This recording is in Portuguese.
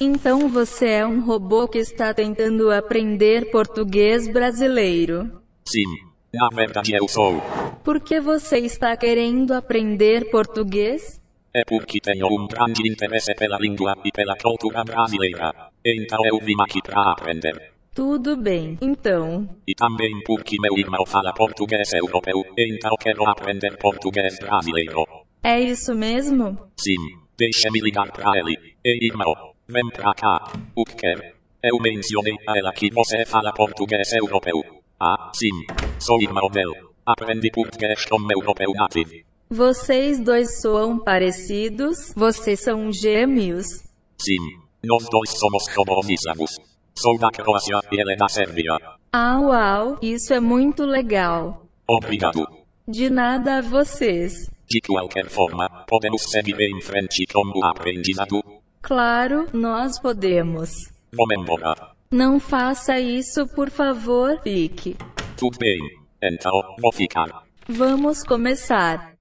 Então você é um robô que está tentando aprender português brasileiro. Sim, na verdade eu sou. Por que você está querendo aprender português? É porque tenho um grande interesse pela língua e pela cultura brasileira. Então eu vim aqui para aprender. Tudo bem, então. E também porque meu irmão fala português europeu, então quero aprender português brasileiro. É isso mesmo? Sim, deixe-me ligar para ele. Ei, irmão, Vem pra cá. O que Eu mencionei a ela que você fala português europeu. Ah, sim. Sou irmão dela. Aprendi português como europeu nativo. Vocês dois soam parecidos? Vocês são gêmeos? Sim. Nós dois somos homovísagos. Sou da Croácia e ela é da Sérvia. Ah, uau. Isso é muito legal. Obrigado. De nada a vocês. De qualquer forma, podemos seguir em frente com o aprendizado. Claro, nós podemos. embora. Não faça isso, por favor, Fique. Tudo bem. Então, vou ficar. Vamos começar.